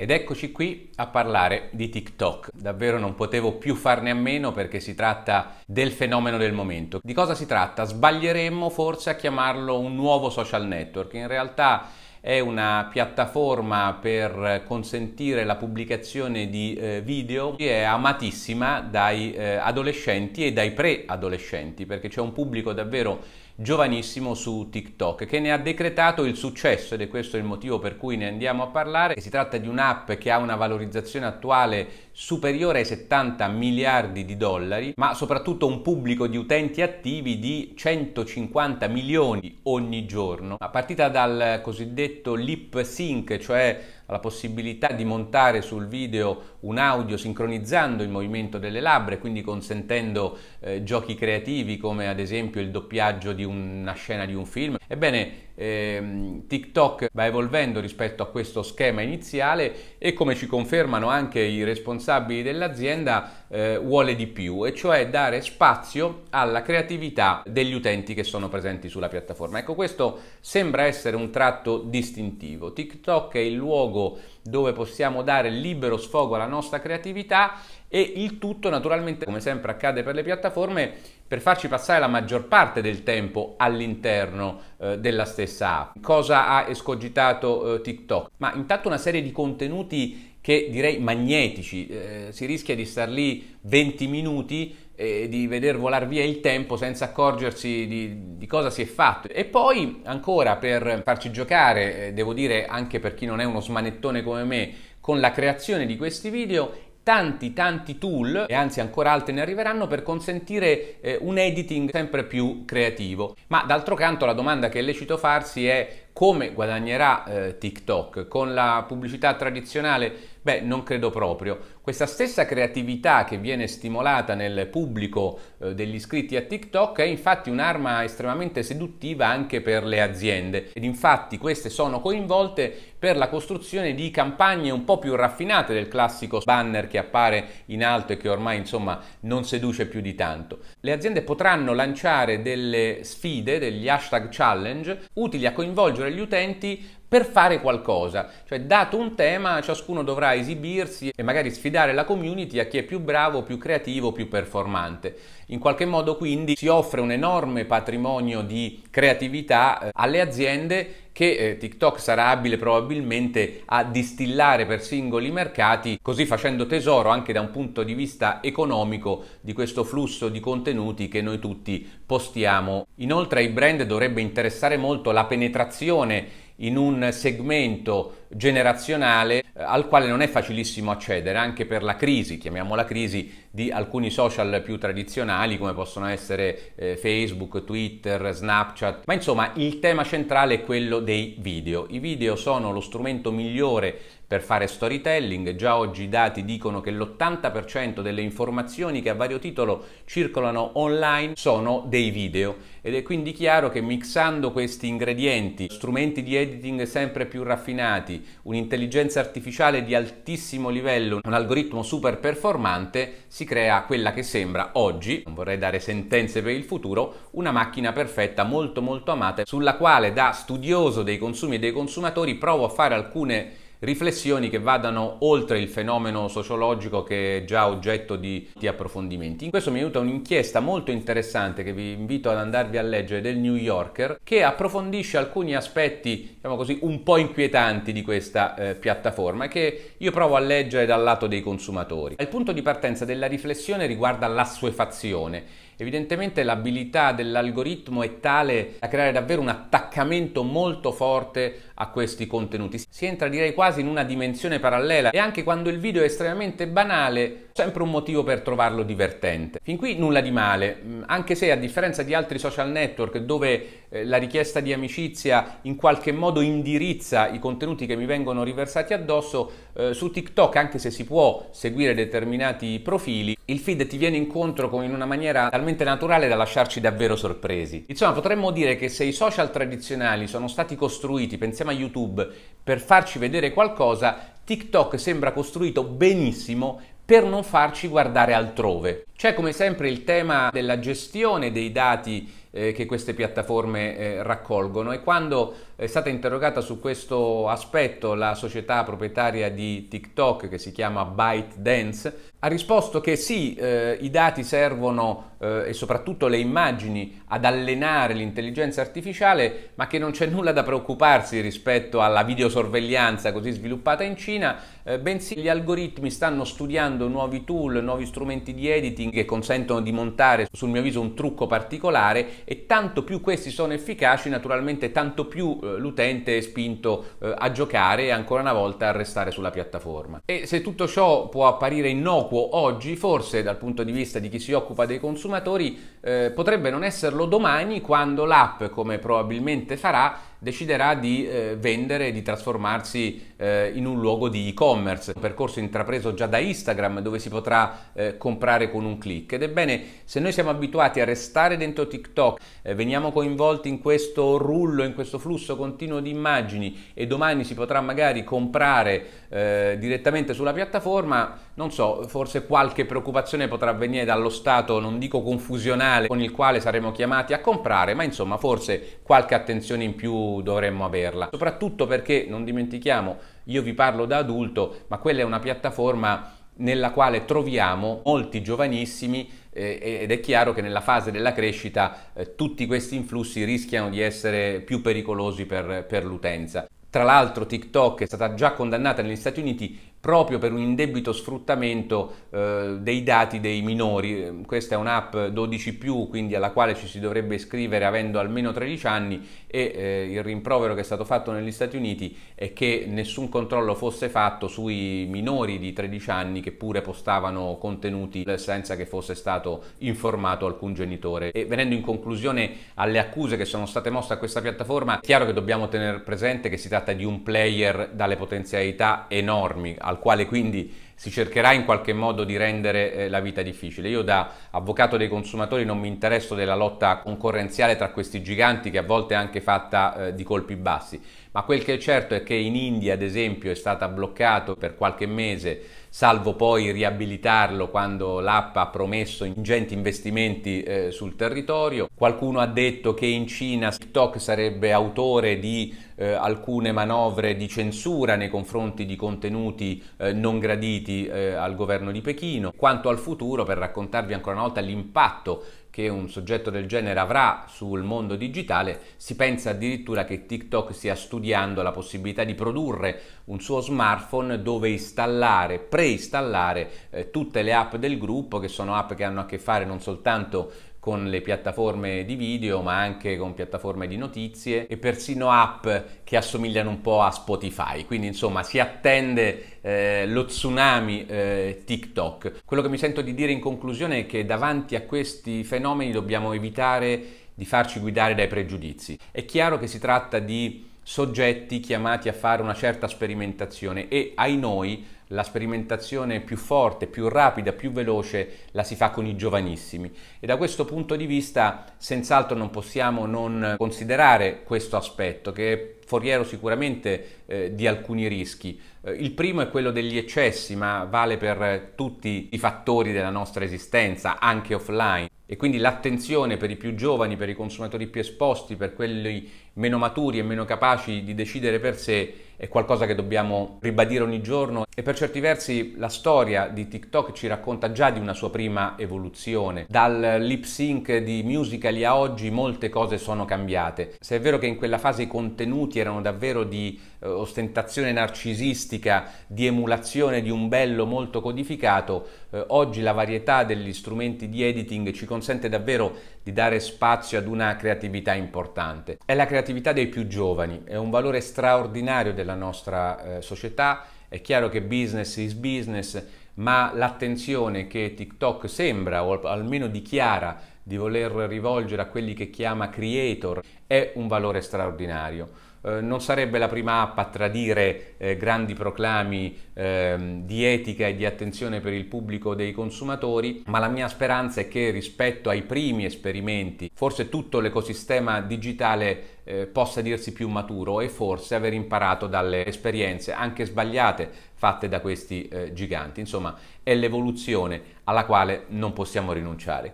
Ed eccoci qui a parlare di TikTok. Davvero non potevo più farne a meno perché si tratta del fenomeno del momento. Di cosa si tratta? Sbaglieremmo forse a chiamarlo un nuovo social network. In realtà è una piattaforma per consentire la pubblicazione di eh, video che è amatissima dai eh, adolescenti e dai pre-adolescenti perché c'è un pubblico davvero giovanissimo su TikTok che ne ha decretato il successo ed è questo il motivo per cui ne andiamo a parlare. Si tratta di un'app che ha una valorizzazione attuale superiore ai 70 miliardi di dollari, ma soprattutto un pubblico di utenti attivi di 150 milioni ogni giorno, A partita dal cosiddetto lip sync, cioè la possibilità di montare sul video un audio sincronizzando il movimento delle labbra e quindi consentendo eh, giochi creativi come ad esempio il doppiaggio di una scena di un film. Ebbene, ehm, TikTok va evolvendo rispetto a questo schema iniziale e come ci confermano anche i responsabili dell'azienda eh, vuole di più, e cioè dare spazio alla creatività degli utenti che sono presenti sulla piattaforma. Ecco, questo sembra essere un tratto distintivo. TikTok è il luogo luogo dove possiamo dare libero sfogo alla nostra creatività e il tutto naturalmente, come sempre accade per le piattaforme, per farci passare la maggior parte del tempo all'interno eh, della stessa app. Cosa ha escogitato eh, TikTok? Ma intanto una serie di contenuti che direi magnetici, eh, si rischia di star lì 20 minuti e di veder volare via il tempo senza accorgersi di, di, cosa si è fatto. E poi ancora per farci giocare, eh, devo dire anche per chi non è uno smanettone come me, con la creazione di questi video tanti tanti tool e anzi ancora altre ne arriveranno per consentire eh, un editing sempre più creativo. Ma d'altro canto la domanda che è lecito farsi è come guadagnerà eh, TikTok con la pubblicità tradizionale Beh, non credo proprio. Questa stessa creatività che viene stimolata nel pubblico eh, degli iscritti a TikTok è infatti un'arma estremamente seduttiva anche per le aziende ed infatti queste sono coinvolte per la costruzione di campagne un po' più raffinate del classico banner che appare in alto e che ormai insomma non seduce più di tanto. Le aziende potranno lanciare delle sfide, degli hashtag challenge, utili a coinvolgere gli utenti per fare qualcosa, cioè dato un tema ciascuno dovrà esibirsi e magari sfidare la community a chi è più bravo, più creativo, più performante. In qualche modo quindi si offre un enorme patrimonio di creatività eh, alle aziende che eh, TikTok sarà abile probabilmente a distillare per singoli mercati, così facendo tesoro anche da un punto di vista economico di questo flusso di contenuti che noi tutti postiamo. Inoltre ai brand dovrebbe interessare molto la penetrazione in un segmento generazionale eh, al quale non è facilissimo accedere anche per la crisi, chiamiamola crisi, di alcuni social più tradizionali come possono essere eh, Facebook, Twitter, Snapchat, ma insomma il tema centrale è quello dei video. I video sono lo strumento migliore per fare storytelling. Già oggi i dati dicono che l'80% delle informazioni che a vario titolo circolano online sono dei video ed è quindi chiaro che mixando questi ingredienti, strumenti di editing sempre più raffinati, un'intelligenza artificiale di altissimo livello, un algoritmo super performante, si crea quella che sembra oggi, non vorrei dare sentenze per il futuro, una macchina perfetta molto molto amata sulla quale da studioso dei consumi e dei consumatori provo a fare alcune riflessioni che vadano oltre il fenomeno sociologico che è già oggetto di, di approfondimenti. In questo mi aiuta un'inchiesta molto interessante che vi invito ad andarvi a leggere del New Yorker che approfondisce alcuni aspetti, diciamo così, un po' inquietanti di questa eh, piattaforma che io provo a leggere dal lato dei consumatori. Il punto di partenza della riflessione riguarda l'assuefazione Evidentemente l'abilità dell'algoritmo è tale da creare davvero un attaccamento molto forte a questi contenuti. Si entra direi quasi in una dimensione parallela e anche quando il video è estremamente banale, sempre un motivo per trovarlo divertente. Fin qui nulla di male, mm, anche se a differenza di altri social network dove eh, la richiesta di amicizia in qualche modo indirizza i contenuti che mi vengono riversati addosso, eh, su TikTok anche se si può seguire determinati profili, il feed ti viene incontro in una maniera talmente naturale da lasciarci davvero sorpresi. Insomma, potremmo dire che se i social tradizionali sono stati costruiti, pensiamo a YouTube, per farci vedere qualcosa, TikTok sembra costruito benissimo per non farci guardare altrove. C'è come sempre il tema della gestione dei dati eh, che queste piattaforme eh, raccolgono e quando eh, è stata interrogata su questo aspetto la società proprietaria di TikTok che si chiama ByteDance ha risposto che sì, eh, i dati servono eh, e soprattutto le immagini ad allenare l'intelligenza artificiale ma che non c'è nulla da preoccuparsi rispetto alla videosorveglianza così sviluppata in Cina, eh, bensì gli algoritmi stanno studiando nuovi tool, nuovi strumenti di editing marketing che consentono di montare sul mio viso un trucco particolare e tanto più questi sono efficaci naturalmente tanto più eh, l'utente è spinto eh, a giocare e ancora una volta a restare sulla piattaforma. E se tutto ciò può apparire innocuo oggi forse dal punto di vista di chi si occupa dei consumatori eh, potrebbe non esserlo domani quando l'app come probabilmente farà deciderà di eh, vendere, di trasformarsi eh, in un luogo di e-commerce, un percorso intrapreso già da Instagram dove si potrà eh, comprare con un click. Ed ebbene, se noi siamo abituati a restare dentro TikTok, eh, veniamo coinvolti in questo rullo, in questo flusso continuo di immagini e domani si potrà magari comprare eh, direttamente sulla piattaforma, non so, forse qualche preoccupazione potrà venire dallo stato, non dico confusionale, con il quale saremo chiamati a comprare, ma insomma forse qualche attenzione in più dovremmo averla, soprattutto perché non dimentichiamo io vi parlo da adulto, ma quella è una piattaforma nella quale troviamo molti giovanissimi eh, ed è chiaro che nella fase della crescita eh, tutti questi influssi rischiano di essere più pericolosi per, per l'utenza. Tra l'altro TikTok è stata già condannata negli Stati Uniti proprio per un indebito sfruttamento eh, dei dati dei minori. Questa è un'app 12, quindi alla quale ci si dovrebbe iscrivere avendo almeno 13 anni e eh, il rimprovero che è stato fatto negli Stati Uniti è che nessun controllo fosse fatto sui minori di 13 anni che pure postavano contenuti senza che fosse stato informato alcun genitore. E venendo in conclusione alle accuse che sono state mosse a questa piattaforma, è chiaro che dobbiamo tenere presente che si tratta di un player dalle potenzialità enormi, al quale quindi si cercherà in qualche modo di rendere eh, la vita difficile. Io da avvocato dei consumatori non mi interesso della lotta concorrenziale tra questi giganti che a volte è anche fatta eh, di colpi bassi, ma quel che è certo è che in India, ad esempio, è stata bloccato per qualche mese, salvo poi riabilitarlo quando l'app ha promesso ingenti investimenti eh, sul territorio. Qualcuno ha detto che in Cina TikTok sarebbe autore di eh, alcune manovre di censura nei confronti di contenuti eh, non graditi eh, al governo di Pechino. Quanto al futuro, per raccontarvi ancora una volta l'impatto che un soggetto del genere avrà sul mondo digitale, si pensa addirittura che TikTok stia studiando la possibilità di produrre un suo smartphone dove installare, preinstallare eh, tutte le app del gruppo, che sono app che hanno a che fare non soltanto con le piattaforme di video, ma anche con piattaforme di notizie e persino app che assomigliano un po' a Spotify. Quindi insomma si attende eh, lo tsunami eh, TikTok. Quello che mi sento di dire in conclusione è che davanti a questi fenomeni dobbiamo evitare di farci guidare dai pregiudizi. È chiaro che si tratta di soggetti chiamati a fare una certa sperimentazione e ai noi la sperimentazione più forte, più rapida, più veloce la si fa con i giovanissimi e da questo punto di vista senz'altro non possiamo non considerare questo aspetto che foriero sicuramente eh, di alcuni rischi. Eh, il primo è quello degli eccessi, ma vale per tutti i fattori della nostra esistenza, anche offline. E quindi l'attenzione per i più giovani, per i consumatori più esposti, per quelli meno maturi e meno capaci di decidere per sé è qualcosa che dobbiamo ribadire ogni giorno e per certi versi la storia di TikTok ci racconta già di una sua prima evoluzione. Dal lip sync di Musical.ly a oggi molte cose sono cambiate. Se è vero che in quella fase i contenuti vecchi erano davvero di eh, ostentazione narcisistica, di emulazione di un bello molto codificato, eh, oggi la varietà degli strumenti di editing ci consente davvero di dare spazio ad una creatività importante. È la creatività dei più giovani, è un valore straordinario della nostra eh, società, è chiaro che business is business, ma l'attenzione che TikTok sembra, o almeno dichiara, di voler rivolgere a quelli che chiama creator è un valore straordinario. Eh, non sarebbe la prima app a tradire eh, grandi proclami eh, di etica e di attenzione per il pubblico dei consumatori, ma la mia speranza è che rispetto ai primi esperimenti, forse tutto l'ecosistema digitale eh, possa dirsi più maturo e forse aver imparato dalle esperienze anche sbagliate fatte da questi eh, giganti. Insomma, è l'evoluzione alla quale non possiamo rinunciare.